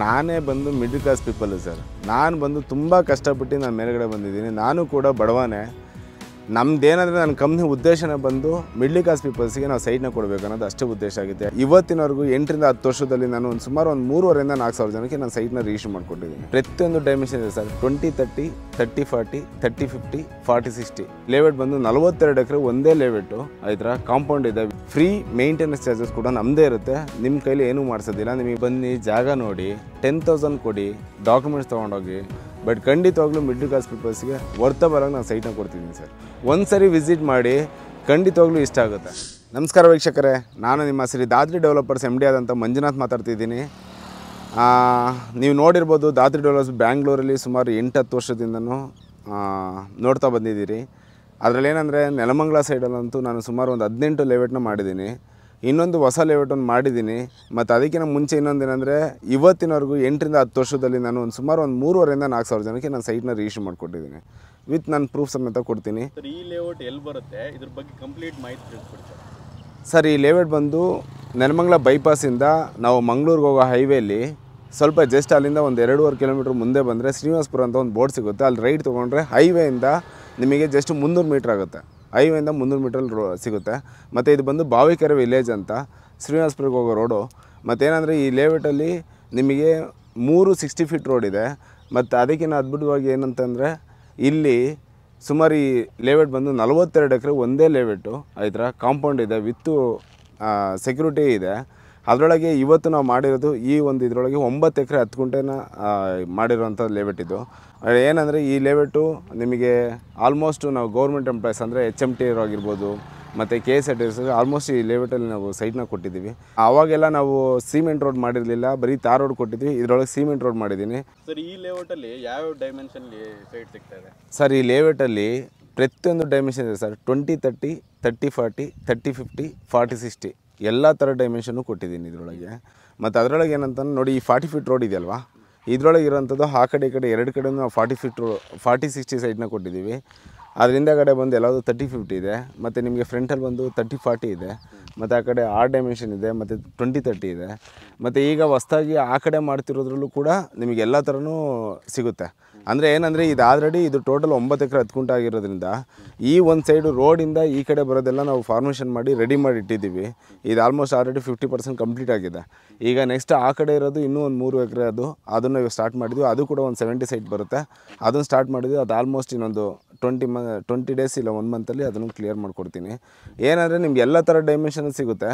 ನಾನೇ ಬಂದು middle class people sir ನಾನು ಬಂದು ತುಂಬ ಕಷ್ಟಪಟ್ಟು ನಾನು ಮೇಲುಗಡೆ ಬಂದಿದ್ದೀನಿ ನಾನು ಕೂಡ ಬಡವನೇ ನಮ್ದೇನಂದ್ರೆ ನನ್ನ ಕಂಪ್ನಿ ಉದ್ದೇಶನ ಬಂದು ಮಿಡ್ಲ್ ಕ್ಲಾಸ್ ಪೀಪಲ್ಸ್ಗೆ ನಾವು ಸೈಟ್ನ ಕೊಡಬೇಕು ಅನ್ನೋದು ಅಷ್ಟೇ ಉದ್ದೇಶ ಆಗಿದೆ ಇವತ್ತಿನವರೆಗೂ ಎಂಟರಿಂದ ಹತ್ತು ವರ್ಷದಲ್ಲಿ ನಾನು ಒಂದು ಸುಮಾರು ಒಂದು ಮೂರುವರೆಯಿಂದ ನಾಲ್ಕು ಸಾವಿರ ಜನಕ್ಕೆ ನಾನು ಸೈಟ್ನ ರಿಇಶ್ಯೂ ಮಾಡ್ಕೊಟ್ಟಿದ್ದೀನಿ ಪ್ರತಿಯೊಂದು ಡೈಮೆನ್ಷನ್ ಇದೆ sir twenty thirty thirty forty thirty fifty forty sixty layout ಬಂದು ನಲವತ್ತೆರಡು ಎಕರೆ ಒಂದೇ ಲೇವೆಟ್ ಆಯ್ತರ ಕಾಂಪೌಂಡ್ ಇದೆ ಫ್ರೀ ಮೇಂಟೆನೆನ್ಸ್ ಚಾರ್ಜಸ್ ಕೂಡ ನಮ್ಮದೇ ಇರುತ್ತೆ ನಿಮ್ಮ ಕೈಲಿ ಏನೂ ಮಾಡಿಸೋದಿಲ್ಲ ನಿಮಗೆ ಬನ್ನಿ ಜಾಗ ನೋಡಿ ಟೆನ್ ತೌಸಂಡ್ ಕೊಡಿ ಡಾಕ್ಯುಮೆಂಟ್ಸ್ ತಗೊಂಡೋಗಿ ಬಟ್ ಖಂಡಿತವಾಗ್ಲೂ ಮಿಡ್ಲ್ ಕ್ಲಾಸ್ ಪೀಪಲ್ಸ್ಗೆ ವರ್ತ ಬರೋಂಗೆ ನಾನು ಸೈಟ್ನ ಕೊಡ್ತಿದ್ದೀನಿ ಸರ್ ಒಂದು ಸರಿ ವಿಸಿಟ್ ಮಾಡಿ ಖಂಡಿತವಾಗ್ಲೂ ಇಷ್ಟ ಆಗುತ್ತೆ ನಮಸ್ಕಾರ ವೀಕ್ಷಕರೇ ನಾನು ನಿಮ್ಮ Shri Dadri developers M D ಆದಂಥ ಮಂಜುನಾಥ್ ಮಾತಾಡ್ತಿದ್ದೀನಿ ನೀವು ನೋಡಿರ್ಬೋದು ದಾದ್ರಿ ಡೆವಲಪರ್ಸ್ ಬ್ಯಾಂಗ್ಳೂರಲ್ಲಿ ಸುಮಾರು ಎಂಟು ಹತ್ತು ವರ್ಷದಿಂದನೂ ನೋಡ್ತಾ ಬಂದಿದ್ದೀರಿ ಅದರಲ್ಲೇನೆಂದರೆ ನೆಲಮಂಗಲ ಸೈಡಲ್ಲಂತೂ ನಾನು ಸುಮಾರು ಒಂದು ಹದಿನೆಂಟು ಲೇಔಟ್ನ ಮಾಡಿದ್ದೀನಿ ಇನ್ನೊಂದು ಹೊಸ ಲೇಔಟನ್ನು ಮಾಡಿದ್ದೀನಿ ಮತ್ತು ಅದಕ್ಕಿಂತ ಮುಂಚೆ ಇನ್ನೊಂದು ಏನಂದರೆ ಇವತ್ತಿನವರೆಗೂ ಎಂಟರಿಂದ ಹತ್ತು ವರ್ಷದಲ್ಲಿ ನಾನು ಒಂದು ಸುಮಾರು ಒಂದು ಮೂರುವರೆಯಿಂದ ನಾಲ್ಕು ಸಾವಿರ ಜನಕ್ಕೆ ನಾನು ಸೈಟ್ನ ರಿಇಶ್ಯೂ ಮಾಡಿಕೊಟ್ಟಿದ್ದೀನಿ ವಿತ್ ನಾನು ಪ್ರೂಫ್ ಸಮೇತ ಕೊಡ್ತೀನಿ ಈ ಲೇಔಟ್ ಎಲ್ಲಿ ಬರುತ್ತೆ ಇದ್ರ ಬಗ್ಗೆ ಕಂಪ್ಲೀಟ್ ಮಾಹಿತಿ ಸರ್ ಈ ಲೇಔಟ್ ಬಂದು ನೆಲಮಂಗ್ಲ ಬೈಪಾಸಿಂದ ನಾವು ಮಂಗಳೂರಿಗೆ ಹೋಗೋ ಹೈವೇಲಿ ಸ್ವಲ್ಪ ಜಸ್ಟ್ ಅಲ್ಲಿಂದ ಒಂದು ಎರಡೂವರೆ ಕಿಲೋಮೀಟ್ರ್ ಮುಂದೆ ಬಂದರೆ ಶ್ರೀನಿವಾಸಪುರ ಅಂತ ಒಂದು ಬೋರ್ಡ್ ಸಿಗುತ್ತೆ ಅಲ್ಲಿ ರೈಟ್ ತೊಗೊಂಡ್ರೆ ಹೈವೇಯಿಂದ ನಿಮಗೆ ಜಸ್ಟ್ ಮುನ್ನೂರು ಮೀಟ್ರ್ ಆಗುತ್ತೆ ಹೈವೇಯಿಂದ ಮುನ್ನೂರು ಮೀಟರ್ ರೋ ಸಿಗುತ್ತೆ ಮತ್ತು ಇದು ಬಂದು ಬಾವಿಕೆರೆ ವಿಲೇಜ್ ಅಂತ ಶ್ರೀನಿವಾಸಪುರಕ್ಕೆ ಹೋಗೋ ರೋಡು ಮತ್ತೇನಂದರೆ ಈ ಲೇಔಟಲ್ಲಿ ನಿಮಗೆ ಮೂರು ಸಿಕ್ಸ್ಟಿ ಫೀಟ್ ರೋಡ್ ಇದೆ ಮತ್ತು ಅದಕ್ಕಿಂತ ಅದ್ಭುತವಾಗಿ ಏನಂತಂದರೆ ಇಲ್ಲಿ ಸುಮಾರು ಈ ಲೇಔಟ್ ಬಂದು ನಲವತ್ತೆರಡು ಎಕರೆ ಒಂದೇ ಲೇಔಟು ಆಯ್ತಾ ಕಾಂಪೌಂಡ್ ಇದೆ ವಿತ್ತು ಸೆಕ್ಯೂರಿಟಿ ಇದೆ ಅದರೊಳಗೆ ಇವತ್ತು ನಾವು ಮಾಡಿರೋದು ಈ ಒಂದು ಇದರೊಳಗೆ ಒಂಬತ್ತು ಎಕರೆ ಹತ್ತು ಗುಂಟೆನ ಮಾಡಿರುವಂಥ ಲೇಔಟ್ ಇದು ಏನಂದರೆ ಈ ಲೇಔಟು ನಿಮಗೆ ಆಲ್ಮೋಸ್ಟ್ ನಾವು ಗೌರ್ಮೆಂಟ್ ಎಂಪ್ಲಾಯ್ಸ್ ಅಂದರೆ ಎಚ್ ಎಮ್ ಟಿ ಅವ್ರು ಆಗಿರ್ಬೋದು ಮತ್ತು K S R T almost ಈ ಲೇಔಟಲ್ಲಿ ನಾವು ಸೈಟ್ನ ಕೊಟ್ಟಿದ್ದೀವಿ ಆವಾಗೆಲ್ಲ ನಾವು ಸಿಮೆಂಟ್ ರೋಡ್ ಮಾಡಿರಲಿಲ್ಲ ಬರೀ ತಾರ್ ರೋಡ್ ಕೊಟ್ಟಿದ್ವಿ ಇದರೊಳಗೆ ಸಿಮೆಂಟ್ ರೋಡ್ ಮಾಡಿದ್ದೀನಿ ಸರ್ ಈ ಲೇಔಟಲ್ಲಿ ಯಾವ ಡೈಮೆನ್ಷನ್ಲಿ ಸೈಟ್ ಸಿಗ್ತದೆ ಸರ್ ಈ ಲೇಔಟಲ್ಲಿ ಪ್ರತಿಯೊಂದು ಡೈಮೆನ್ಷನ್ ಇದೆ sir twenty thirty thirty forty thirty fifty forty sixty ಎಲ್ಲ ಥರ ಡೈಮೆನ್ಷನ್ನು ಕೊಟ್ಟಿದ್ದೀನಿ ಇದರೊಳಗೆ ಮತ್ತು ಅದರೊಳಗೆ ಏನಂತಂದ್ರೆ ನೋಡಿ ಈ ಫಾರ್ಟಿ ಫೀಟ್ ರೋಡ್ ಇದೆಯಲ್ವಾ ಇದರೊಳಗೆ ಇರೋಂಥದ್ದು ಆ ಕಡೆ ಈ ಕಡೆ ಎರಡು ಕಡೆನೂ forty feet road forty sixty ಸೈಡ್ನ ಕೊಟ್ಟಿದ್ದೀವಿ ಅದರಿಂದ ಕಡೆ ಬಂದು ಎಲ್ಲದು ತರ್ಟಿ ಫಿಫ್ಟಿ ಇದೆ ಮತ್ತು ನಿಮಗೆ ಫ್ರಂಟಲ್ಲಿ ಬಂದು ತರ್ಟಿ ಫಾರ್ಟಿ ಇದೆ ಮತ್ತು ಆ ಕಡೆ ಆರ್ ಡೈಮೆನ್ಷನ್ ಇದೆ ಮತ್ತು ಟ್ವೆಂಟಿ ತರ್ಟಿ ಇದೆ ಮತ್ತು ಈಗ ಹೊಸ್ದಾಗಿ ಆ ಕಡೆ ಮಾಡ್ತಿರೋದ್ರಲ್ಲೂ ಕೂಡ ನಿಮಗೆ ಎಲ್ಲ ಥರನೂ ಸಿಗುತ್ತೆ ಅಂದರೆ ಏನಂದರೆ ಇದು ಆಲ್ರೆಡಿ ಇದು ಟೋಟಲ್ ಒಂಬತ್ತು ಎಕರೆ ಹತ್ತು ಕುಂಟ ಈ ಒಂದು ಸೈಡು ರೋಡಿಂದ ಈ ಕಡೆ ಬರೋದೆಲ್ಲ ನಾವು ಫಾರ್ಮೇಷನ್ ಮಾಡಿ ರೆಡಿ ಮಾಡಿ ಇಟ್ಟಿದ್ದೀವಿ ಇದು almost already fifty percent complete ಆಗಿದೆ ಈಗ ನೆಕ್ಸ್ಟ್ ಆ ಕಡೆ ಇರೋದು ಇನ್ನೂ ಒಂದು ಮೂರು ಎಕರೆ ಅದು ಅದನ್ನು ಇವಾಗ ಸ್ಟಾರ್ಟ್ ಮಾಡಿದ್ವಿ ಅದು ಕೂಡ ಒಂದು ಸೆವೆಂಟಿ ಸೈಟ್ ಬರುತ್ತೆ ಅದನ್ನು ಸ್ಟಾರ್ಟ್ ಮಾಡಿದ್ವಿ ಅದು ಆಲ್ಮೋಸ್ಟ್ ಇನ್ನೊಂದು ಟ್ವೆಂಟಿ ಮ ಟ್ವೆಂಟಿ ಡೇಸ್ ಇಲ್ಲ ಒನ್ ಮಂತಲ್ಲಿ ಅದನ್ನು ಕ್ಲಿಯರ್ ಮಾಡಿಕೊಡ್ತೀನಿ ಏನಂದರೆ ನಿಮ್ಗೆ ಎಲ್ಲ ಥರ ಡೈಮೆನ್ಷನ್ ಸಿಗುತ್ತೆ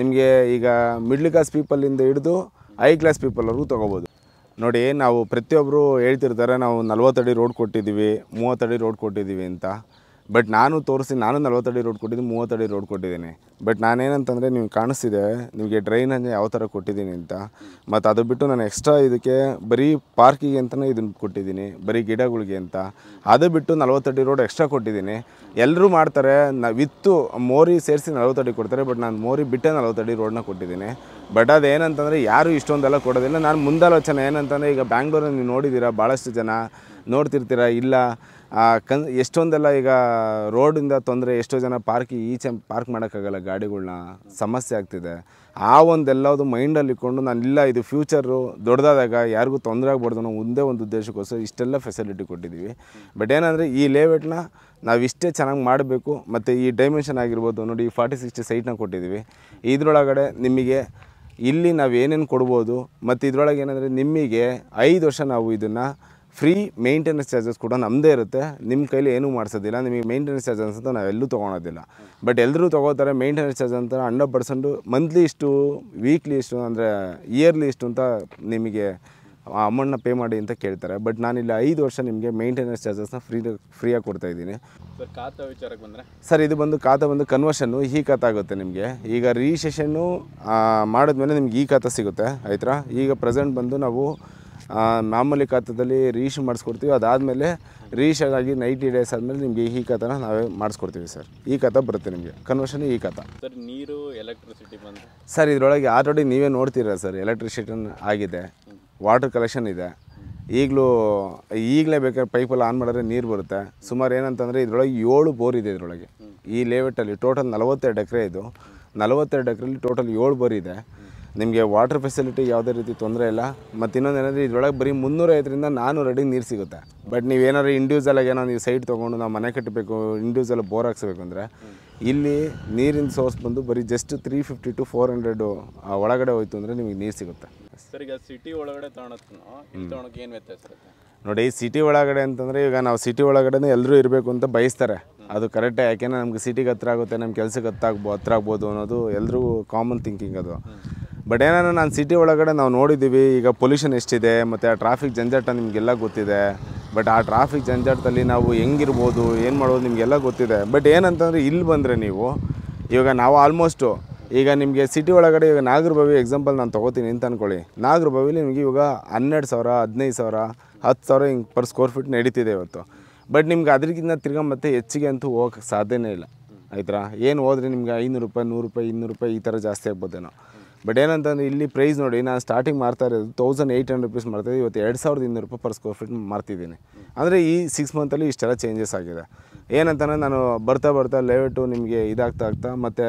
ನಿಮಗೆ ಈಗ ಮಿಡ್ಲ್ ಕ್ಲಾಸ್ ಪೀಪಲಿಂದ ಹಿಡಿದು ಹೈ ಕ್ಲಾಸ್ ಪೀಪಲ್ವರೆಗೂ ತೊಗೋಬೋದು ನೋಡಿ ನಾವು ಪ್ರತಿಯೊಬ್ಬರು ಹೇಳ್ತಿರ್ತಾರೆ ನಾವು ನಲ್ವತ್ತಡಿ ರೋಡ್ ಕೊಟ್ಟಿದ್ದೀವಿ ಮೂವತ್ತಡಿ ರೋಡ್ ಕೊಟ್ಟಿದ್ದೀವಿ ಅಂತ ಬಟ್ ನಾನು ತೋರಿಸಿ ನಾನು ನಲ್ವತ್ತಡಿ ರೋಡ್ ಕೊಟ್ಟಿದ್ದೀನಿ ಮೂವತ್ತಡಿ ರೋಡ್ ಕೊಟ್ಟಿದ್ದೀನಿ ಬಟ್ ನಾನೇನಂತಂದರೆ ನೀವು ಕಾಣಿಸ್ತಿದೆ ನಿಮಗೆ ಡ್ರೈನನ್ನು ಯಾವ ಥರ ಕೊಟ್ಟಿದ್ದೀನಿ ಅಂತ ಮತ್ತು ಅದು ಬಿಟ್ಟು ನಾನು ಎಕ್ಸ್ಟ್ರಾ ಇದಕ್ಕೆ ಬರೀ ಪಾರ್ಕಿಗೆ ಅಂತಲೇ ಇದನ್ನು ಕೊಟ್ಟಿದ್ದೀನಿ ಬರೀ ಗಿಡಗಳಿಗೆ ಅಂತ ಅದು ಬಿಟ್ಟು ನಲ್ವತ್ತಡಿ ರೋಡ್ ಎಕ್ಸ್ಟ್ರಾ ಕೊಟ್ಟಿದ್ದೀನಿ ಎಲ್ಲರೂ ಮಾಡ್ತಾರೆ ನ ವಿತ್ತು ಮೋರಿ ಸೇರಿಸಿ ನಲ್ವತ್ತಡಿ ಕೊಡ್ತಾರೆ ಬಟ್ ನಾನು ಮೋರಿ ಬಿಟ್ಟೆ ನಲ್ವತ್ತಡಿ ರೋಡನ್ನ ಕೊಟ್ಟಿದ್ದೀನಿ ಬಟ್ ಅದೇನಂತಂದರೆ ಯಾರು ಇಷ್ಟೊಂದೆಲ್ಲ ಕೊಡೋದಿಲ್ಲ ನಾನು ಮುಂದಾಲೋಚನೆ ಏನಂತಂದರೆ ಈಗ ಬ್ಯಾಂಗ್ಳೂರಲ್ಲಿ ನೀವು ನೋಡಿದ್ದೀರಾ ಭಾಳಷ್ಟು ಜನ ನೋಡ್ತಿರ್ತೀರಾ ಇಲ್ಲ ಕನ್ ಎಷ್ಟೊಂದೆಲ್ಲ ಈಗ ರೋಡಿಂದ ತೊಂದರೆ ಎಷ್ಟೋ ಜನ ಪಾರ್ಕ್ ಈಚೆ ಪಾರ್ಕ್ ಮಾಡೋಕ್ಕಾಗಲ್ಲ ಗಾಡಿಗಳನ್ನ ಸಮಸ್ಯೆ ಆಗ್ತಿದೆ ಆ ಒಂದೆಲ್ಲದು ಮೈಂಡಲ್ಲಿ ಇಟ್ಕೊಂಡು ನಾನು ಇಲ್ಲ ಇದು ಫ್ಯೂಚರು ದೊಡ್ಡದಾದಾಗ ಯಾರಿಗೂ ತೊಂದರೆ ಆಗ್ಬಾರ್ದು ನಾವು ಒಂದೇ ಒಂದು ಉದ್ದೇಶಕ್ಕೋಸ್ಕರ ಇಷ್ಟೆಲ್ಲ ಫೆಸಿಲಿಟಿ ಕೊಟ್ಟಿದ್ದೀವಿ ಬಟ್ ಏನಂದರೆ ಈ ಲೇಔಟ್ನ ನಾವು ಇಷ್ಟೇ ಚೆನ್ನಾಗಿ ಮಾಡಬೇಕು ಮತ್ತು ಈ ಡೈಮೆನ್ಷನ್ ಆಗಿರ್ಬೋದು ನೋಡಿ ಈ ಫಾರ್ಟಿ ಸಿಕ್ಸ್ಟಿ ಸೈಟ್ನ ಕೊಟ್ಟಿದ್ದೀವಿ ಇದರೊಳಗಡೆ ನಿಮಗೆ ಇಲ್ಲಿ ನಾವು ಏನೇನು ಕೊಡ್ಬೋದು ಮತ್ತು ಇದರೊಳಗೆ ಏನಂದರೆ ನಿಮಗೆ ಐದು ವರ್ಷ ನಾವು ಇದನ್ನು ಫ್ರೀ ಮೇಂಟೆನೆನ್ಸ್ ಚಾರ್ಜಸ್ ಕೂಡ ನಮ್ಮದೇ ಇರುತ್ತೆ ನಿಮ್ಮ ಕೈಲಿ ಏನೂ ಮಾಡಿಸೋದಿಲ್ಲ ನಿಮಗೆ ಮೇಂಟೆನೆನ್ಸ್ ಚಾರ್ಜಸ್ ಅಂತ ನಾವೆಲ್ಲೂ ತೊಗೊಳೋದಿಲ್ಲ ಬಟ್ ಎಲ್ಲರೂ ತೊಗೋತಾರೆ ಮೇಂಟೆನೆನ್ಸ್ ಚಾರ್ಜ್ ಅಂತ ಹಂಡ್ರೆಡ್ ಪರ್ಸೆಂಟು ಮಂತ್ಲಿ ಇಷ್ಟು ವೀಕ್ಲಿ ಇಷ್ಟು ಅಂದರೆ ಇಯರ್ಲಿ ಇಷ್ಟು ಅಂತ ನಿಮಗೆ ಆ ಅಮೌಂಟ್ನ ಪೇ ಮಾಡಿ ಅಂತ ಕೇಳ್ತಾರೆ ಬಟ್ ನಾನಿಲ್ಲಿ ಐದು ವರ್ಷ ನಿಮಗೆ ಮೇಂಟೆನೆನ್ಸ್ ಚಾರ್ಜಸ್ನ ಫ್ರೀ ಫ್ರೀಯಾಗಿ ಕೊಡ್ತಾ ಇದ್ದೀನಿ ಸರ್ ಖಾತಾ ವಿಚಾರಕ್ಕೆ ಬಂದರೆ ಸರ್ ಇದು ಬಂದು ಖಾತಾ ಬಂದು ಕನ್ವರ್ಷನ್ನು ಈ ಖಾತಾ ಆಗುತ್ತೆ ನಿಮಗೆ ಈಗ ರಿಜಿಸ್ಟ್ರೇಷನ್ನು ಮಾಡಿದ್ಮೇಲೆ ನಿಮ್ಗೆ ಈ ಖಾತಾ ಸಿಗುತ್ತೆ ಆಯ್ತಾ ಈಗ ಪ್ರೆಸೆಂಟ್ ಬಂದು ನಾವು ಮಾಮೂಲಿ ಖಾತದಲ್ಲಿ ರೀಶ್ ಮಾಡಿಸ್ಕೊಡ್ತೀವಿ ಅದಾದಮೇಲೆ ರೀಶಾಗಿ ನೈಟಿ ಡೇಸ್ ಆದಮೇಲೆ ನಿಮಗೆ ಈ ಕಥನ ನಾವೇ ಮಾಡಿಸ್ಕೊಡ್ತೀವಿ ಸರ್ ಈ ಕಥ ಬರುತ್ತೆ ನಿಮಗೆ ಕನ್ವರ್ಷನ್ ಈ ಕಥ ಸರ್ ನೀರು ಎಲೆಕ್ಟ್ರಿಸಿಟಿ ಬಂದು ಸರ್ ಇದರೊಳಗೆ ಆಲ್ರೆಡಿ ನೀವೇ ನೋಡ್ತೀರಾ ಸರ್ ಎಲೆಕ್ಟ್ರಿಸಿಟಿ ಆಗಿದೆ ವಾಟರ್ ಕಲೆಕ್ಷನ್ ಇದೆ ಈಗಲೂ ಈಗಲೇ ಬೇಕಾದ್ರೆ ಪೈಪಲ್ಲಿ ಆನ್ ಮಾಡಿದ್ರೆ ನೀರು ಬರುತ್ತೆ ಸುಮಾರು ಏನಂತಂದರೆ ಇದರೊಳಗೆ ಏಳು ಬೋರ್ ಇದೆ ಇದರೊಳಗೆ ಈ ಲೇಔಟಲ್ಲಿ ಟೋಟಲ್ ನಲವತ್ತೆರಡು ಎಕರೆ ಇದು ನಲವತ್ತೆರಡು ಎಕ್ರೆಯಲ್ಲಿ ಟೋಟಲ್ ಏಳು ಬೋರ್ ಇದೆ ನಿಮಗೆ ವಾಟರ್ ಫೆಸಿಲಿಟಿ ಯಾವುದೇ ರೀತಿ ತೊಂದರೆ ಇಲ್ಲ ಮತ್ತು ಇನ್ನೊಂದು ಏನಂದರೆ ಇದ್ರೊಳಗೆ ಬರೀ ಐದರಿಂದ ನಾನ್ನೂರು ಅಡಿಗೆ ನೀರು ಸಿಗುತ್ತೆ ಬಟ್ ನೀವು ಏನಾದ್ರು ಇಂಡಿವಿಜುವಲಾಗಿ ಏನೋ ನೀವು ಸೈಟ್ ತೊಗೊಂಡು ನಾವು ಮನೆ ಕಟ್ಟಬೇಕು ಇಂಡಿವಿಜುವಲ್ ಬೋರ್ ಹಾಕ್ಸ್ಬೇಕು ಅಂದರೆ ಇಲ್ಲಿ ನೀರಿನ ಸೋರ್ಸ್ ಬಂದು ಬರೀ just three fifty to four hundred ಒಳಗಡೆ ಹೋಯ್ತು ಅಂದರೆ ನಿಮಗೆ ನೀರು ಸಿಗುತ್ತೆ ಸರ್ ಈಗ ಸಿಟಿ ಒಳಗಡೆ ತಗೊಳಕ್ಕೆ ಏನು ವ್ಯತ್ಯಾಸ ನೋಡಿ ಸಿಟಿ ಒಳಗಡೆ ಅಂತಂದರೆ ಈಗ ನಾವು ಸಿಟಿ ಒಳಗಡೆನೇ ಎಲ್ಲರೂ ಇರಬೇಕು ಅಂತ ಬಯಸ್ತಾರೆ ಅದು ಕರೆಕ್ಟೇ ಯಾಕೆಂದರೆ ನಮ್ಗೆ ಸಿಟಿಗೆ ಹತ್ರ ಆಗುತ್ತೆ ನಮ್ಮ ಕೆಲಸಕ್ಕೆ ಹತ್ತಾಗ್ಬೋ ಹತ್ರ ಆಗ್ಬೋದು ಅನ್ನೋದು ಎಲ್ಲರೂ ಕಾಮನ್ ಥಿಂಕಿಂಗ್ ಅದು ಬಟ್ ಏನಾರ ನಾನು ಸಿಟಿ ಒಳಗಡೆ ನಾವು ನೋಡಿದ್ದೀವಿ ಈಗ ಪೊಲ್ಯೂಷನ್ ಎಷ್ಟಿದೆ ಮತ್ತು ಆ ಟ್ರಾಫಿಕ್ ಜಂಜಾಟ ನಿಮಗೆಲ್ಲ ಗೊತ್ತಿದೆ ಬಟ್ ಆ ಟ್ರಾಫಿಕ್ ಜಂಜಾಟದಲ್ಲಿ ನಾವು ಹೆಂಗಿರ್ಬೋದು ಏನು ಮಾಡ್ಬೋದು ನಿಮಗೆಲ್ಲ ಗೊತ್ತಿದೆ ಬಟ್ ಏನಂತಂದರೆ ಇಲ್ಲಿ ಬಂದರೆ ನೀವು ಇವಾಗ ನಾವು ಆಲ್ಮೋಸ್ಟು ಈಗ ನಿಮಗೆ ಸಿಟಿ ಒಳಗಡೆ ಈಗ ನಾಗರಬಾವಿ ಎಕ್ಸಾಂಪಲ್ ನಾನು ತೊಗೋತೀನಿ ಅಂತ ಅಂದ್ಕೊಳ್ಳಿ ನಾಗರಭವಿಲಿ ನಿಮಗೆ ಇವಾಗ ಹನ್ನೆರಡು ಸಾವಿರ ಹದಿನೈದು ಸಾವಿರ ಹತ್ತು ಸಾವಿರ ಹಿಂಗೆ ಪರ್ ಸ್ಕ್ವೇರ್ ಫೀಟ್ ನಡೀತಿದೆ ಇವತ್ತು ಬಟ್ ನಿಮ್ಗೆ ಅದ್ರಿಗಿಂತ ತಿರ್ಗ ಮತ್ತೆ ಹೆಚ್ಚಿಗೆ ಅಂತೂ ಹೋಗಕ್ಕೆ ಸಾಧ್ಯನೇ ಇಲ್ಲ ಆಯ್ತಾ ಏನು ಹೋದ್ರೆ ನಿಮ್ಗೆ ಐನೂರು ರೂಪಾಯಿ ನೂರು ರೂಪಾಯಿ ಇನ್ನೂರು ರೂಪಾಯಿ ಈ ಥರ ಜಾಸ್ತಿ ಆಗ್ಬೋದೇನೋ ಬಟ್ ಏನಂತಂದರೆ ಇಲ್ಲಿ ಪ್ರೈಸ್ ನೋಡಿ ನಾನು ಸ್ಟಾರ್ಟಿಂಗ್ ಮಾರ್ತಾ ಇರೋದು ತೌಸಂಡ್ ಏಯ್ಟ್ ಹಂಡ್ರೆಡ್ ರುಪೀಸ್ ಮಾಡ್ತಾಯಿದ್ದೆ ಇವತ್ತು ಎರಡು ಸಾವಿರದ ಇನ್ನೂರು ರೂಪಾಯಿ ಪರ್ ಸ್ಕ್ವೇರ್ ಫೀಟ್ ಮಾರ್ತಿದ್ದೀನಿ ಅಂದರೆ ಈ ಸಿಕ್ಸ್ ಮಂತಲ್ಲಿ ಇಷ್ಟೆಲ್ಲ ಚೇಂಜಸ್ ಆಗಿದೆ ಏನಂತಂದರೆ ನಾನು ಬರ್ತಾ ಬರ್ತಾ ಲೇಔಟು ನಿಮಗೆ ಇದಾಗ್ತಾ ಆಗ್ತಾ ಮತ್ತು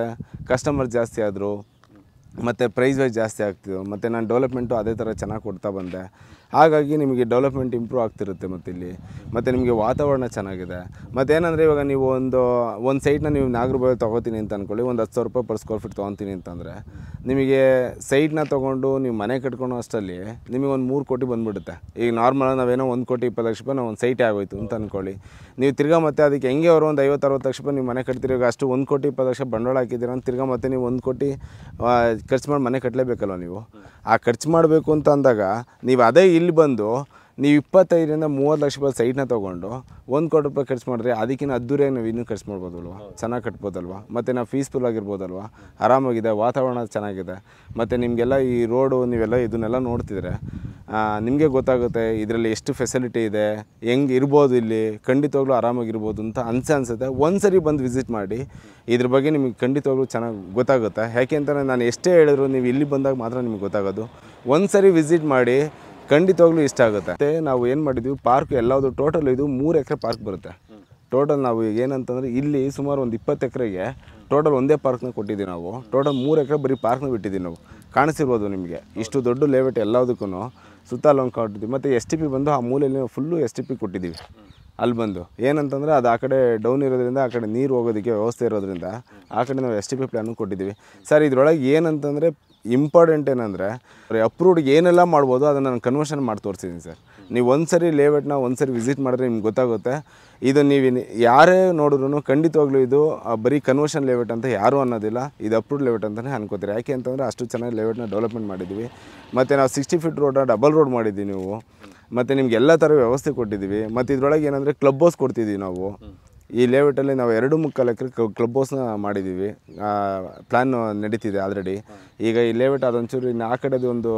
ಕಸ್ಟಮರ್ ಜಾಸ್ತಿ ಆದರು ಮತ್ತು ಪ್ರೈಸ್ ವೈಸ್ ಜಾಸ್ತಿ ಆಗ್ತಿದ್ರು ಮತ್ತು ನಾನು ಡೆವಲಪ್ಮೆಂಟು ಅದೇ ಥರ ಚೆನ್ನಾಗಿ ಕೊಡ್ತಾ ಬಂದೆ ಹಾಗಾಗಿ ನಿಮಗೆ ಡೆವಲಪ್ಮೆಂಟ್ ಇಂಪ್ರೂವ್ ಆಗ್ತಿರುತ್ತೆ ಮತ್ತು ಇಲ್ಲಿ ಮತ್ತು ನಿಮಗೆ ವಾತಾವರಣ ಚೆನ್ನಾಗಿದೆ ಏನಂದರೆ ಇವಾಗ ನೀವು ಒಂದು ಒಂದು ಸೈಟ್ನ ನೀವು ನಾಗರಬಾವಿ ತೊಗೋತೀನಿ ಅಂತ ಅಂದ್ಕೊಳ್ಳಿ ಒಂದು ಹತ್ತು ಸಾವಿರ ರೂಪಾಯಿ ಪರ್ ಸ್ಕ್ವೇರ್ ಫೀಟ್ ತೊಗೊತೀನಿ ಅಂತಂದರೆ ನಿಮಗೆ ಸೈಟ್ನ ತೊಗೊಂಡು ನೀವು ಮನೆ ಕಟ್ಕೊಳೋ ಅಷ್ಟರಲ್ಲಿ ನಿಮಗೆ ಒಂದು ಮೂರು ಕೋಟಿ ಬಂದುಬಿಡುತ್ತೆ ಈಗ ನಾರ್ಮಲ್ ನಾವೇನೋ ಒಂದು ಕೋಟಿ ಇಪ್ಪತ್ತು ಲಕ್ಷ ರೂಪಾಯಿ ನಾವು ಒಂದು ಸೈಟೇ ಆಗೋಯಿತು ಅಂತ ಅಂದ್ಕೊಳ್ಳಿ ನೀವು ತಿರ್ಗಾ ಮತ್ತೆ ಅದಕ್ಕೆ ಹೆಂಗೆ ಅವರು ಒಂದು ಐವತ್ತು ಅರವತ್ತು ಲಕ್ಷ ರೂಪಾಯಿ ನೀವು ಮನೆ ಕಟ್ತೀರಿ ಅಷ್ಟು ಒಂದು ಕೋಟಿ ಇಪ್ಪತ್ತು ಲಕ್ಷ ಬಂಡವಾಳ ಹಾಕಿದ್ದೀರ ಅಂತ ತಿರ್ಗಾ ಮತ್ತೆ ನೀವು ಒಂದು ಕೋಟಿ ಖರ್ಚು ಮಾಡಿ ಮನೆ ಕಟ್ಟಲೇಬೇಕಲ್ವ ನೀವು ಆ ಖರ್ಚು ಮಾಡಬೇಕು ಅಂತ ಅಂದಾಗ ನೀವು ಅದೇ ಇಲ್ಲಿ ಇಲ್ಲಿ ಬಂದು ನೀವು ಇಪ್ಪತ್ತೈದರಿಂದ ಮೂವತ್ತು ಲಕ್ಷ ರೂಪಾಯಿ ಸೈಟ್ನ ತೊಗೊಂಡು ಒಂದು ಕೋಟಿ ರೂಪಾಯಿ ಖರ್ಚು ಮಾಡಿದ್ರೆ ಅದಕ್ಕಿಂತ ಅದ್ದೂರಿಯಾಗಿ ನಾವು ಇನ್ನೂ ಖರ್ಚು ಮಾಡ್ಬೋದಲ್ವ ಚೆನ್ನಾಗಿ ಕಟ್ಬೋದಲ್ವ ಮತ್ತು ನಾವು ಪೀಸ್ಫುಲ್ ಆಗಿರ್ಬೋದಲ್ವ ಆರಾಮಾಗಿದೆ ವಾತಾವರಣ ಚೆನ್ನಾಗಿದೆ ಮತ್ತು ನಿಮಗೆಲ್ಲ ಈ ರೋಡು ನೀವೆಲ್ಲ ಇದನ್ನೆಲ್ಲ ನೋಡ್ತಿದ್ರೆ ನಿಮಗೆ ಗೊತ್ತಾಗುತ್ತೆ ಇದರಲ್ಲಿ ಎಷ್ಟು ಫೆಸಿಲಿಟಿ ಇದೆ ಹೆಂಗೆ ಇರ್ಬೋದು ಇಲ್ಲಿ ಖಂಡಿತವಾಗ್ಲೂ ಆರಾಮಾಗಿರ್ಬೋದು ಅಂತ ಅನ್ಸ ಅನಿಸುತ್ತೆ ಒಂದು ಸರಿ ಬಂದು ವಿಸಿಟ್ ಮಾಡಿ ಇದ್ರ ಬಗ್ಗೆ ನಿಮಗೆ ಖಂಡಿತವಾಗ್ಲೂ ಚೆನ್ನಾಗಿ ಗೊತ್ತಾಗುತ್ತೆ ಯಾಕೆ ಅಂತಂದರೆ ನಾನು ಎಷ್ಟೇ ಹೇಳಿದ್ರು ನೀವು ಇಲ್ಲಿ ಬಂದಾಗ ಮಾತ್ರ ನಿಮಗೆ ಗೊತ್ತಾಗೋದು ಒಂದು ಸರಿ ವಿಸಿಟ್ ಮಾಡಿ ಖಂಡಿತವಾಗ್ಲೂ ಇಷ್ಟ ಆಗುತ್ತೆ ಮತ್ತೆ ನಾವು ಏನು ಮಾಡಿದ್ವಿ ಪಾರ್ಕ್ ಎಲ್ಲದು ಟೋಟಲ್ ಇದು ಮೂರು ಎಕರೆ ಪಾರ್ಕ್ ಬರುತ್ತೆ ಟೋಟಲ್ ನಾವು ಏನಂತಂದರೆ ಇಲ್ಲಿ ಸುಮಾರು ಒಂದು ಇಪ್ಪತ್ತು ಎಕರೆಗೆ ಟೋಟಲ್ ಒಂದೇ ಪಾರ್ಕ್ನ ಕೊಟ್ಟಿದ್ದೀವಿ ನಾವು ಟೋಟಲ್ ಮೂರು ಎಕರೆ ಬರೀ ಪಾರ್ಕ್ನ ಬಿಟ್ಟಿದ್ದೀವಿ ನಾವು ಕಾಣಿಸಿರ್ಬೋದು ನಿಮಗೆ ಇಷ್ಟು ದೊಡ್ಡ ಲೇಔಟ್ ಎಲ್ಲದಕ್ಕೂ ಸುತ್ತ ಕಾಟಿದ್ವಿ ಕೊಟ್ಟಿದ್ದೀವಿ ಮತ್ತು ಎಸ್ ಟಿ ಪಿ ಬಂದು ಆ ಮೂಲೆಯಲ್ಲಿ ಫುಲ್ಲು ಎಸ್ ಟಿ ಪಿ ಕೊಟ್ಟಿದ್ದೀವಿ ಅಲ್ಲಿ ಬಂದು ಏನಂತಂದರೆ ಅದು ಆ ಕಡೆ ಡೌನ್ ಇರೋದ್ರಿಂದ ಆ ಕಡೆ ನೀರು ಹೋಗೋದಕ್ಕೆ ವ್ಯವಸ್ಥೆ ಇರೋದ್ರಿಂದ ಆ ಕಡೆ ನಾವು ಎಸ್ ಟಿ ಪಿ ಪ್ಲ್ಯಾನು ಕೊಟ್ಟಿದ್ದೀವಿ ಸರ್ ಇದರೊಳಗೆ ಏನಂತಂದರೆ ಇಂಪಾರ್ಟೆಂಟ್ ಏನಂದರೆ ಅಪ್ರೂವ್ಡ್ ಏನೆಲ್ಲ ಮಾಡ್ಬೋದು ಅದನ್ನು ನಾನು ಕನ್ವರ್ಷನ್ ಮಾಡಿ ತೋರಿಸಿದ್ದೀನಿ ಸರ್ ನೀವು ಒಂದು ಸರಿ ಲೇಔಟ್ನ ಒಂದು ಸರಿ ವಿಸಿಟ್ ಮಾಡಿದ್ರೆ ನಿಮ್ಗೆ ಗೊತ್ತಾಗುತ್ತೆ ಇದು ನೀವು ಯಾರೇ ನೋಡಿದ್ರು ಖಂಡಿತವಾಗ್ಲೂ ಇದು ಬರೀ ಕನ್ವರ್ಷನ್ ಲೇಔಟ್ ಅಂತ ಯಾರೂ ಅನ್ನೋದಿಲ್ಲ ಇದು ಅಪ್ರೂವ್ಡ್ ಲೇಔಟ್ ಅಂತಲೇ ಅನ್ಕೋತೀರಿ ಯಾಕೆ ಅಂತಂದರೆ ಅಷ್ಟು ಚೆನ್ನಾಗಿ ಲೇಔಟ್ನ ಡೆವಲಪ್ಮೆಂಟ್ ಮಾಡಿದ್ದೀವಿ ಮತ್ತು ನಾವು ಸಿಕ್ಸ್ಟಿ ಫೀಟ್ ರೋಡನ್ನ ಡಬಲ್ ರೋಡ್ ಮಾಡಿದ್ದೀವಿ ನೀವು ಮತ್ತು ನಿಮ್ಗೆ ಎಲ್ಲ ಥರ ವ್ಯವಸ್ಥೆ ಕೊಟ್ಟಿದ್ದೀವಿ ಮತ್ತು ಇದರೊಳಗೆ ಏನಂದರೆ ಕ್ಲಬ್ ಹೌಸ್ ಕೊಡ್ತಿದ್ದೀವಿ ನಾವು ಈ ಲೇಔಟಲ್ಲಿ ನಾವು ಎರಡು ಮುಕ್ಕಾಲು ಎಕರೆ ಕ್ಲಬ್ ಹೌಸ್ನ ಮಾಡಿದ್ದೀವಿ ಪ್ಲ್ಯಾನ್ ನಡೀತಿದೆ ಆಲ್ರೆಡಿ ಈಗ ಈ ಲೇಔಟ್ ಅದೊಂಚೂರು ಇನ್ನು ಆ ಕಡೆದು ಒಂದು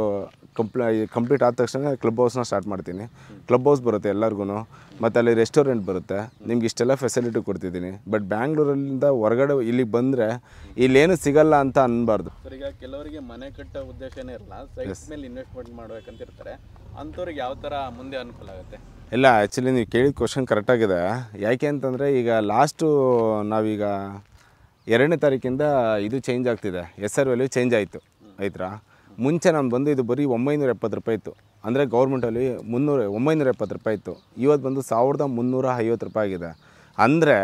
ಕಂಪ್ಲ ಕಂಪ್ಲೀಟ್ ಆದ ತಕ್ಷಣ ಕ್ಲಬ್ ಹೌಸ್ನ ಸ್ಟಾರ್ಟ್ ಮಾಡ್ತೀನಿ ಕ್ಲಬ್ ಹೌಸ್ ಬರುತ್ತೆ ಎಲ್ಲರಿಗೂ ಮತ್ತು ಅಲ್ಲಿ ರೆಸ್ಟೋರೆಂಟ್ ಬರುತ್ತೆ ನಿಮ್ಗೆ ಇಷ್ಟೆಲ್ಲ ಫೆಸಿಲಿಟಿ ಕೊಡ್ತಿದ್ದೀನಿ ಬಟ್ ಬ್ಯಾಂಗ್ಳೂರಲ್ಲಿಂದ ಹೊರಗಡೆ ಇಲ್ಲಿಗೆ ಬಂದರೆ ಇಲ್ಲೇನು ಸಿಗಲ್ಲ ಅಂತ ಅನ್ಬಾರ್ದು ಈಗ ಕೆಲವರಿಗೆ ಮನೆ ಕಟ್ಟೋ ಉದ್ದೇಶನೇ ಇರಲ್ಲ ಇನ್ವೆಸ್ಟ್ಮೆಂಟ್ ಮಾಡ್ಬೇಕಂತಿರ್ತಾರೆ ಇರ್ತಾರೆ ಅಂಥವ್ರಿಗೆ ಯಾವ ಥರ ಮುಂದೆ ಅನುಕೂಲ ಆಗುತ್ತೆ ಇಲ್ಲ ಆ್ಯಕ್ಚುಲಿ ನೀವು ಕೇಳಿದ ಕ್ವಶನ್ ಕರೆಕ್ಟಾಗಿದೆ ಯಾಕೆ ಅಂತಂದರೆ ಈಗ ಲಾಸ್ಟು ನಾವೀಗ ಎರಡನೇ ತಾರೀಕಿಂದ ಇದು ಚೇಂಜ್ ಆಗ್ತಿದೆ ಎಸ್ ಆರ್ ವ್ಯಾಲ್ಯೂ ಚೇಂಜ್ ಆಯಿತು ಐತ್ರ ಮುಂಚೆ ನಾನು ಬಂದು ಇದು ಬರೀ ಒಂಬೈನೂರ ಎಪ್ಪತ್ತು ರೂಪಾಯಿ ಇತ್ತು ಅಂದರೆ ಗೌರ್ಮೆಂಟಲ್ಲಿ ಮುನ್ನೂರ ಒಂಬೈನೂರ ಎಪ್ಪತ್ತು ರೂಪಾಯಿ ಇತ್ತು ಇವತ್ತು ಬಂದು ಸಾವಿರದ ಮುನ್ನೂರ ಐವತ್ತು ರೂಪಾಯಿ ಆಗಿದೆ ಅಂದರೆ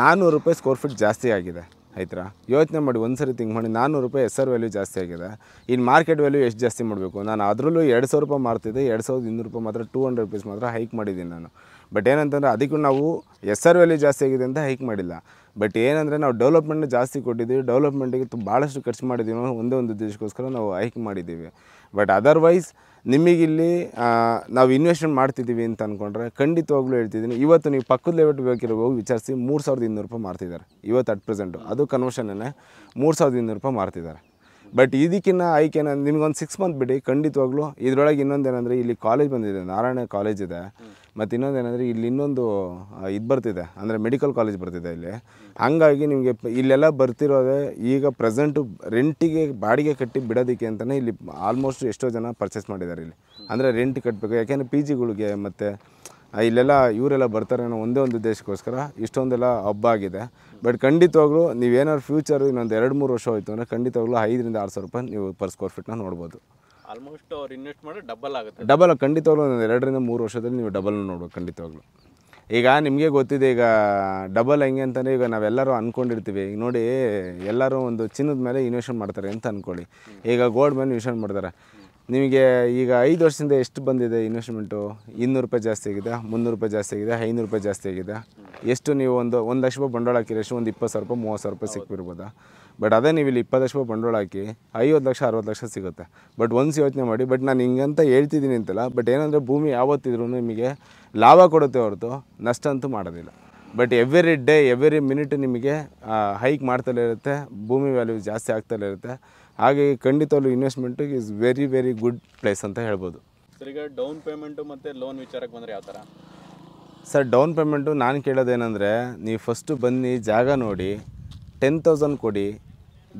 ನಾನ್ನೂರು ರೂಪಾಯಿ ಸ್ಕ್ವೇರ್ ಫೀಟ್ ಜಾಸ್ತಿ ಆಗಿದೆ ಆಯ್ತಾ ಯೋಚನೆ ಮಾಡಿ ಒಂದು ಸರಿ ತಿಂಕ್ ಮಾಡಿ ನಾನ್ನೂರು ರೂಪಾಯಿ ಎಸ್ ಆರ್ ವ್ಯಾಲ್ಯೂ ಜಾಸ್ತಿ ಆಗಿದೆ ಇನ್ನು ಮಾರ್ಕೆಟ್ ವ್ಯಾಲ್ಯೂ ಎಷ್ಟು ಜಾಸ್ತಿ ಮಾಡಬೇಕು ನಾನು ಅದರಲ್ಲೂ ಎರಡು ಸಾವಿರ ರೂಪಾಯಿ ಮಾರ್ತಿದ್ದೆ ಎರಡು ಸಾವಿರದ ಇನ್ನೂರು ರೂಪಾಯಿ ಮಾತ್ರ ಟೂ ಹಂಡ್ರೆಡ್ ರುಪೀಸ್ ಮಾತ್ರ ಹೈಕ್ ಮಾಡಿದ್ದೀನಿ ನಾನು ಬಟ್ ಏನಂತಂದರೆ ಅದಕ್ಕೂ ನಾವು ಎಸ್ ಆರ್ ವ್ಯಾಲ್ಯೂ ಜಾಸ್ತಿ ಆಗಿದೆ ಅಂತ ಹೈಕ್ ಮಾಡಿಲ್ಲ ಬಟ್ ಏನಂದರೆ ನಾವು ಡೆವಲಪ್ಮೆಂಟ್ ಜಾಸ್ತಿ ಕೊಟ್ಟಿದ್ದೀವಿ ಡೆವಲಪ್ಮೆಂಟಿಗೆ ತುಂಬ ಭಾಳಷ್ಟು ಖರ್ಚು ಮಾಡಿದ್ದೀವಿ ಒಂದೇ ಒಂದು ಉದ್ದೇಶಕ್ಕೋಸ್ಕರ ನಾವು ಹೈಕ್ ಮಾಡಿದ್ದೀವಿ ಬಟ್ ಅದರ್ವೈಸ್ ನಿಮಗಿಲ್ಲಿ ನಾವು ಇನ್ವೆಸ್ಟ್ಮೆಂಟ್ ಮಾಡ್ತಿದ್ದೀವಿ ಅಂತ ಅಂದ್ಕೊಂಡ್ರೆ ಖಂಡಿತವಾಗ್ಲೂ ಹೇಳ್ತಿದ್ದೀನಿ ಇವತ್ತು ನೀವು ಪಕ್ಕದ ಲೆವೆಟ್ ಬೇಕಿರೋ ಹೋಗಿ ವಿಚಾರಿಸಿ ಮೂರು ಸಾವಿರದ ಇನ್ನೂರು ರೂಪಾಯಿ ಮಾರ್ತಿದ್ದಾರೆ ಇವತ್ತು ಅಟ್ ಪ್ರೆಸೆಂಟು ಅದು ಕನ್ವರ್ಷನೇ ಮೂರು ಸಾವಿರದ ಇನ್ನೂರು ರೂಪಾಯಿ ಮಾರ್ತಿದ್ದಾರೆ ಬಟ್ ಇದಕ್ಕಿಂತ ಆಯ್ಕೆ ನಿಮಗೊಂದು ಸಿಕ್ಸ್ ಮಂತ್ ಬಿಡಿ ಖಂಡಿತವಾಗ್ಲೂ ಇದರೊಳಗೆ ಇನ್ನೊಂದು ಏನಂದರೆ ಇಲ್ಲಿ ಕಾಲೇಜ್ ಬಂದಿದೆ ನಾರಾಯಣ ಕಾಲೇಜ್ ಇದೆ ಮತ್ತು ಇನ್ನೊಂದು ಏನಂದರೆ ಇಲ್ಲಿ ಇನ್ನೊಂದು ಇದು ಬರ್ತಿದೆ ಅಂದರೆ ಮೆಡಿಕಲ್ ಕಾಲೇಜ್ ಬರ್ತಿದೆ ಇಲ್ಲಿ ಹಾಗಾಗಿ ನಿಮಗೆ ಇಲ್ಲೆಲ್ಲ ಬರ್ತಿರೋದೇ ಈಗ ಪ್ರೆಸೆಂಟು ರೆಂಟಿಗೆ ಬಾಡಿಗೆ ಕಟ್ಟಿ ಬಿಡೋದಕ್ಕೆ ಅಂತಲೇ ಇಲ್ಲಿ ಆಲ್ಮೋಸ್ಟ್ ಎಷ್ಟೋ ಜನ ಪರ್ಚೇಸ್ ಮಾಡಿದ್ದಾರೆ ಇಲ್ಲಿ ಅಂದರೆ ರೆಂಟ್ ಕಟ್ಟಬೇಕು ಯಾಕೆಂದರೆ ಪಿ ಜಿಗಳಿಗೆ ಮತ್ತು ಇಲ್ಲೆಲ್ಲ ಇವರೆಲ್ಲ ಬರ್ತಾರೆ ಅನ್ನೋ ಒಂದೇ ಒಂದು ಉದ್ದೇಶಕ್ಕೋಸ್ಕರ ಇಷ್ಟೊಂದೆಲ್ಲ ಹಬ್ಬ ಆಗಿದೆ ಬಟ್ ಖಂಡಿತವಾಗ್ಲೂ ನೀವೇನಾದ್ರು ಫ್ಯೂಚರ್ ಇನ್ನೊಂದು ಎರಡು ಮೂರು ವರ್ಷ ಹೋಯಿತು ಅಂದರೆ ಖಂಡಿತವಾಗ್ಲೂ ಐದರಿಂದ ಆರು ಸಾವಿರ ರೂಪಾಯಿ ನೀವು ಪರ್ ಸ್ಕ್ವೇರ್ ಫೀಟ್ನ ನೋಡ್ಬೋದು ಆಲ್ಮೋಸ್ಟ್ ಅವ್ರು ಇನ್ವೆಸ್ಟ್ ಮಾಡಿದ್ರೆ ಡಬಲ್ ಆಗುತ್ತೆ ಡಬಲ್ ಖಂಡಿತವಾಗ್ಲೂ ಒಂದು ಎರಡರಿಂದ ಮೂರು ವರ್ಷದಲ್ಲಿ ನೀವು ಡಬಲ್ ನೋಡ್ಬೇಕು ಖಂಡಿತವಾಗ್ಲೂ ಈಗ ನಿಮಗೆ ಗೊತ್ತಿದೆ ಈಗ ಡಬಲ್ ಹೆಂಗೆ ಅಂತಂದರೆ ಈಗ ನಾವೆಲ್ಲರೂ ಅಂದ್ಕೊಂಡಿರ್ತೀವಿ ಈಗ ನೋಡಿ ಎಲ್ಲರೂ ಒಂದು ಚಿನ್ನದ ಮೇಲೆ ಇನ್ವೆಸ್ಟ್ ಮಾಡ್ತಾರೆ ಅಂತ ಅಂದ್ಕೊಳ್ಳಿ ಈಗ ಗೋಲ್ಡ್ ಮೇಲೆ ಇನ್ವೆಸ್ಟ್ ಮಾಡ್ತಾರೆ ನಿಮಗೆ ಈಗ ಐದು ವರ್ಷದಿಂದ ಎಷ್ಟು ಬಂದಿದೆ ಇನ್ವೆಸ್ಟ್ಮೆಂಟು ಇನ್ನೂರು ರೂಪಾಯಿ ಜಾಸ್ತಿ ಆಗಿದೆ ಮುನ್ನೂರು ರೂಪಾಯಿ ಜಾಸ್ತಿ ಆಗಿದೆ ಐನೂರು ರೂಪಾಯಿ ಜಾಸ್ತಿ ಆಗಿದೆ ಎಷ್ಟು ನೀವು ಒಂದು ಒಂದು ಲಕ್ಷ ರೂಪಾಯಿ ಬಂಡವಾಳ ಹಾಕಿರೋ ಎಷ್ಟು ಒಂದು ಇಪ್ಪತ್ತು ಸಾವಿರ ರೂಪಾಯಿ ಮೂವತ್ತು ಸಾವಿರ ರೂಪಾಯಿ ಸಿಕ್ಕಿರ್ಬೋದು ಬಟ್ ಅದೇ ನೀವು ಇಲ್ಲಿ ಇಪ್ಪತ್ತು ಲಕ್ಷ ರೂಪಾಯಿ ಬಂಡವಾಳ ಹಾಕಿ ಐವತ್ತು ಲಕ್ಷ ಅರವತ್ತು ಲಕ್ಷ ಸಿಗುತ್ತೆ ಬಟ್ ಒಂದು ಯೋಚನೆ ಮಾಡಿ ಬಟ್ ನಾನು ಹಿಂಗಂತ ಹೇಳ್ತಿದ್ದೀನಿ ಅಂತಲ್ಲ ಬಟ್ ಏನಂದರೆ ಭೂಮಿ ಯಾವತ್ತಿದ್ರೂ ನಿಮಗೆ ಲಾಭ ಕೊಡುತ್ತೆ ಹೊರತು ನಷ್ಟ ಅಂತೂ ಮಾಡೋದಿಲ್ಲ but every day every minute ನಿಮಗೆ ಹೈಕ್ ಮಾಡ್ತಲೇ ಇರುತ್ತೆ ಭೂಮಿ ವ್ಯಾಲ್ಯೂ ಜಾಸ್ತಿ ಆಗ್ತಲೇ ಇರುತ್ತೆ ಹಾಗೆ ಖಂಡಿತವಾಗ್ಲೂ investment is very very good place ಅಂತ ಹೇಳ್ಬೋದು ಸರ್ ಈಗ ಡೌನ್ ಪೇಮೆಂಟು ಮತ್ತು ಲೋನ್ ವಿಚಾರಕ್ಕೆ ಬಂದರೆ ಯಾವ ಥರ ಸರ್ ಡೌನ್ ಪೇಮೆಂಟು ನಾನು ಕೇಳೋದೇನೆಂದರೆ ನೀವು ಫಸ್ಟು ಬನ್ನಿ ಜಾಗ ನೋಡಿ ಟೆನ್ ತೌಸಂಡ್ ಕೊಡಿ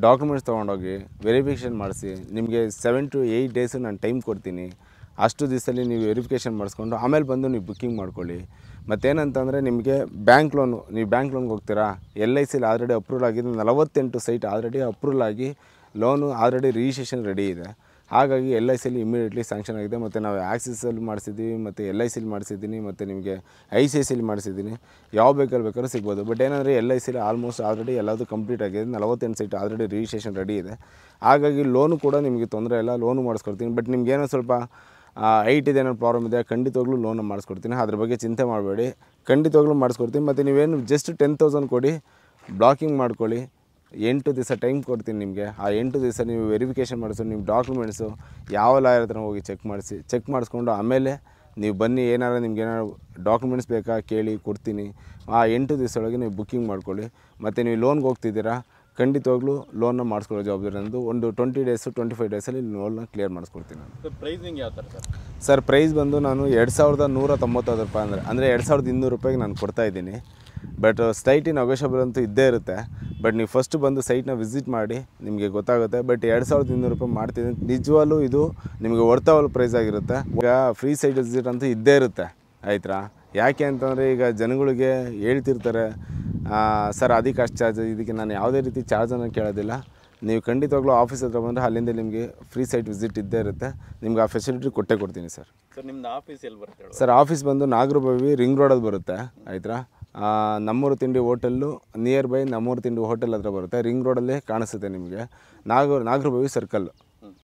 ಡಾಕ್ಯುಮೆಂಟ್ಸ್ ತೊಗೊಂಡೋಗಿ ವೆರಿಫಿಕೇಷನ್ ಮಾಡಿಸಿ ನಿಮಗೆ ಸೆವೆನ್ ಟು ಏಯ್ಟ್ ಡೇಸು ನಾನು ಟೈಮ್ ಕೊಡ್ತೀನಿ ಅಷ್ಟು ದಿವಸದಲ್ಲಿ ನೀವು ವೆರಿಫಿಕೇಷನ್ ಮಾಡಿಸ್ಕೊಂಡು ಆಮೇಲೆ ಬಂದು ನೀವು ಬುಕ್ಕಿಂಗ್ ಮಾಡ್ಕೊಳ್ಳಿ ಮತ್ತೇನಂತಂದರೆ ನಿಮಗೆ ಬ್ಯಾಂಕ್ ಲೋನು ನೀವು ಬ್ಯಾಂಕ್ ಲೋನ್ಗೆ ಹೋಗ್ತೀರಾ ಎಲ್ ಐ ಸಿಲಿ ಆಲ್ರೆಡಿ ಅಪ್ರೂವಲ್ ಆಗಿದೆ ನಲವತ್ತೆಂಟು ಸೈಟ್ ಆಲ್ರೆಡಿ ಅಪ್ರೂವಲ್ ಆಗಿ ಲೋನು ಆಲ್ರೆಡಿ ರಿಜಿಸ್ಟ್ರೇಷನ್ ರೆಡಿ ಇದೆ ಹಾಗಾಗಿ ಎಲ್ ಐ ಸಿಲಿ ಇಮಿಡಿಯೇಟ್ಲಿ ಸ್ಯಾಂಕ್ಷನ್ ಆಗಿದೆ ಮತ್ತು ನಾವು ಆ್ಯಕ್ಸಿಸಲ್ಲಿ ಮಾಡಿಸಿದ್ದೀವಿ ಮತ್ತು ಎಲ್ ಐ ಸಿಲಿ ಮಾಡಿಸಿದ್ದೀನಿ ಮತ್ತು ನಿಮಗೆ ಐ ಸಿ ಐ ಸಿಲಿ ಮಾಡಿಸಿದ್ದೀನಿ ಯಾವ ಬೇಕಲ್ಲಿ ಬೇಕಾದ್ರೂ ಸಿಗ್ಬೋದು ಬಟ್ ಏನಂದರೆ ಎಲ್ ಐ ಸಿಲಿ ಆಲ್ಮೋಸ್ಟ್ ಆಲ್ರೆಡಿ ಎಲ್ಲದೂ ಕಂಪ್ಲೀಟ್ ಆಗಿದೆ ನಲವತ್ತೆಂಟು ಸೀಟ್ ಆಲ್ರೆಡಿ ರಿಜಿಸ್ಟ್ರೇಷನ್ ರೆಡಿ ಇದೆ ಹಾಗಾಗಿ ಲೋನು ಕೂಡ ನಿಮಗೆ ತೊಂದರೆ ಇಲ್ಲ ಲೋನು ಮಾಡಿಸ್ಕೊಡ್ತೀನಿ ಬಟ್ ನಿಮಗೇನೋ ಸ್ವಲ್ಪ ಐಟ್ ಇದೆ ಏನೋ ಪ್ರಾಬ್ಲಮ್ ಇದೆ ಖಂಡಿತವಾಗ್ಲೂ ಲೋನ್ ಮಾಡಿಸ್ಕೊಡ್ತೀನಿ ಅದ್ರ ಬಗ್ಗೆ ಚಿಂತೆ ಮಾಡಬೇಡಿ ಖಂಡಿತವಾಗ್ಲೂ ಮಾಡಿಸ್ಕೊಡ್ತೀನಿ ಮತ್ತು ನೀವೇನು ಜಸ್ಟ್ ಟೆನ್ ತೌಸಂಡ್ ಕೊಡಿ ಬ್ಲಾಕಿಂಗ್ ಮಾಡ್ಕೊಳ್ಳಿ ಎಂಟು ದಿವಸ ಟೈಮ್ ಕೊಡ್ತೀನಿ ನಿಮಗೆ ಆ ಎಂಟು ದಿವಸ ನೀವು ವೆರಿಫಿಕೇಷನ್ ಮಾಡಿಸು ನಿಮ್ಮ ಡಾಕ್ಯುಮೆಂಟ್ಸು ಯಾವ ಲಾಯರ್ ಹತ್ರ ಹೋಗಿ ಚೆಕ್ ಮಾಡಿಸಿ ಚೆಕ್ ಮಾಡಿಸ್ಕೊಂಡು ಆಮೇಲೆ ನೀವು ಬನ್ನಿ ಏನಾರು ನಿಮ್ಗೆ ಏನಾರು ಡಾಕ್ಯುಮೆಂಟ್ಸ್ ಬೇಕಾ ಕೇಳಿ ಕೊಡ್ತೀನಿ ಆ ಎಂಟು ದಿವಸದೊಳಗೆ ನೀವು ಬುಕ್ಕಿಂಗ್ ಮಾಡ್ಕೊಳ್ಳಿ ಮತ್ತು ನೀವು ಲೋನ್ಗೆ ಹೋಗ್ತಿದ್ದೀರಾ ಖಂಡಿತವಾಗ್ಲೂ ಲೋನ್ನ ಮಾಡಿಸ್ಕೊಳ್ಳೋ ಜವಾಬ್ದಾರಿ ಅಂದು ಒಂದು ಟ್ವೆಂಟಿ ಡೇಸು ಟ್ವೆಂಟಿ ಫೈವ್ ಡೇಸಲ್ಲಿ ಲೋನ್ನ ಕ್ಲಿಯರ್ ಮಾಡಿಸ್ಕೊಡ್ತೀನಿ ನಾನು ಪ್ರೈಸಿಂಗ್ ಯಾವ ಥರ ಸರ್ ಸರ್ ಪ್ರೈಸ್ ಬಂದು ನಾನು ಎರಡು ಸಾವಿರದ ನೂರ ತೊಂಬತ್ತೈದು ರೂಪಾಯಿ ಅಂದರೆ ಅಂದರೆ ಎರಡು ಸಾವಿರದ ಇನ್ನೂರು ರೂಪಾಯಿಗೆ ನಾನು ಕೊಡ್ತಾಯಿದ್ದೀನಿ ಬಟ್ ಸೈಟಿನ ಇನ್ ಅಂತೂ ಇದ್ದೇ ಇರುತ್ತೆ ಬಟ್ ನೀವು ಫಸ್ಟ್ ಬಂದು ಸೈಟ್ನ ವಿಸಿಟ್ ಮಾಡಿ ನಿಮಗೆ ಗೊತ್ತಾಗುತ್ತೆ ಬಟ್ ಎರಡು ಸಾವಿರದ ಇನ್ನೂರು ರೂಪಾಯಿ ಮಾಡ್ತೀನಿ ನಿಜವಾಗ್ಲೂ ಇದು ನಿಮಗೆ ಒರ್ತವಲ್ ಪ್ರೈಸ್ ಆಗಿರುತ್ತೆ ಈಗ ಫ್ರೀ ಸೈಟ್ ವಿಸಿಟ್ ಅಂತೂ ಇದ್ದೇ ಇರುತ್ತೆ ಆಯ್ತಾ ಯಾಕೆ ಅಂತಂದರೆ ಈಗ ಜನಗಳಿಗೆ ಹೇಳ್ತಿರ್ತಾರೆ ಸರ್ ಅದಕ್ಕೆ ಅಷ್ಟು ಚಾರ್ಜ್ ಇದಕ್ಕೆ ನಾನು ಯಾವುದೇ ರೀತಿ ಚಾರ್ಜನ್ನು ಕೇಳೋದಿಲ್ಲ ನೀವು ಖಂಡಿತವಾಗ್ಲೂ ಆಫೀಸ್ ಹತ್ರ ಬಂದರೆ ಅಲ್ಲಿಂದ ನಿಮಗೆ ಫ್ರೀ ಸೈಟ್ ವಿಸಿಟ್ ಇದ್ದೇ ಇರುತ್ತೆ ನಿಮ್ಗೆ ಆ ಫೆಸಿಲಿಟಿ ಕೊಟ್ಟೇ ಕೊಡ್ತೀನಿ ಸರ್ ಸರ್ ನಿಮ್ಮದು ಆಫೀಸ್ ಎಲ್ಲಿ ಬರುತ್ತೆ ಸರ್ ಆಫೀಸ್ ಬಂದು ನಾಗರಭವಿ ರಿಂಗ್ ರೋಡಲ್ಲಿ ಬರುತ್ತೆ ಆಯ್ತಾ ನಮ್ಮೂರು ತಿಂಡಿ ಹೋಟೆಲ್ಲು ನಿಯರ್ ಬೈ ನಮ್ಮೂರು ತಿಂಡಿ ಹೋಟೆಲ್ ಹತ್ರ ಬರುತ್ತೆ ರಿಂಗ್ ರೋಡಲ್ಲೇ ಕಾಣಿಸುತ್ತೆ ನಿಮಗೆ ನಾಗರ ನಾಗರಭವಿ ಸರ್ಕಲ್ಲು